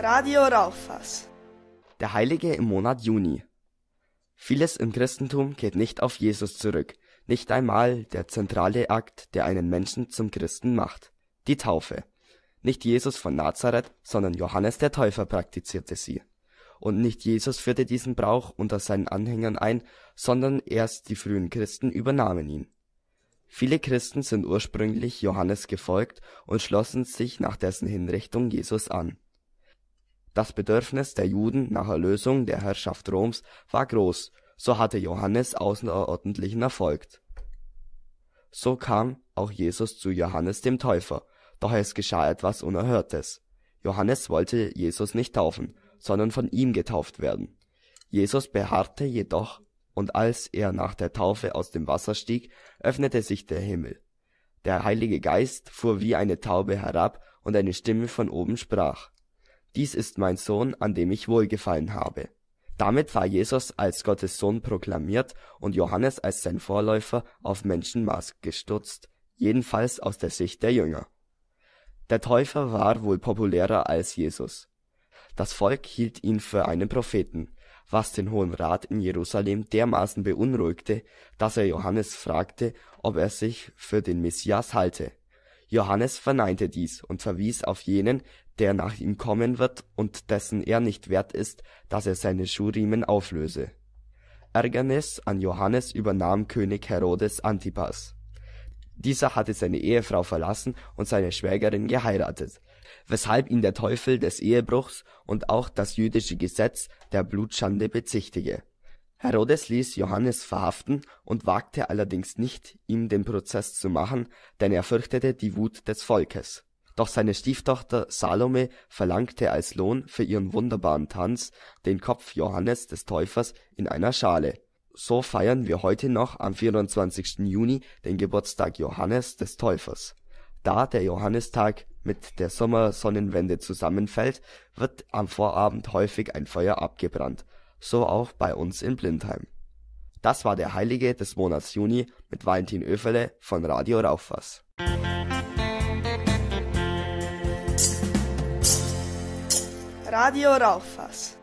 Radio Raufass. Der Heilige im Monat Juni. Vieles im Christentum geht nicht auf Jesus zurück, nicht einmal der zentrale Akt, der einen Menschen zum Christen macht, die Taufe. Nicht Jesus von Nazareth, sondern Johannes der Täufer praktizierte sie. Und nicht Jesus führte diesen Brauch unter seinen Anhängern ein, sondern erst die frühen Christen übernahmen ihn. Viele Christen sind ursprünglich Johannes gefolgt und schlossen sich nach dessen Hinrichtung Jesus an das Bedürfnis der Juden nach Erlösung der Herrschaft Roms war groß, so hatte Johannes außerordentlichen Erfolg. So kam auch Jesus zu Johannes dem Täufer, doch es geschah etwas Unerhörtes. Johannes wollte Jesus nicht taufen, sondern von ihm getauft werden. Jesus beharrte jedoch, und als er nach der Taufe aus dem Wasser stieg, öffnete sich der Himmel. Der Heilige Geist fuhr wie eine Taube herab, und eine Stimme von oben sprach dies ist mein Sohn, an dem ich Wohlgefallen habe. Damit war Jesus als Gottes Sohn proklamiert und Johannes als sein Vorläufer auf Menschenmaß gestutzt, jedenfalls aus der Sicht der Jünger. Der Täufer war wohl populärer als Jesus. Das Volk hielt ihn für einen Propheten, was den Hohen Rat in Jerusalem dermaßen beunruhigte, dass er Johannes fragte, ob er sich für den Messias halte Johannes verneinte dies und verwies auf jenen, der nach ihm kommen wird und dessen er nicht wert ist, dass er seine Schuhriemen auflöse. Ärgernis an Johannes übernahm König Herodes Antipas. Dieser hatte seine Ehefrau verlassen und seine Schwägerin geheiratet, weshalb ihn der Teufel des Ehebruchs und auch das jüdische Gesetz der Blutschande bezichtige Herodes ließ Johannes verhaften und wagte allerdings nicht, ihm den Prozess zu machen, denn er fürchtete die Wut des Volkes. Doch seine Stieftochter Salome verlangte als Lohn für ihren wunderbaren Tanz den Kopf Johannes des Täufers in einer Schale. So feiern wir heute noch am 24. Juni den Geburtstag Johannes des Täufers. Da der Johannistag mit der Sommersonnenwende zusammenfällt, wird am Vorabend häufig ein Feuer abgebrannt so auch bei uns in Blindheim. Das war der Heilige des Monats Juni mit Valentin Öfele von Radio Raufass. Radio Raufass.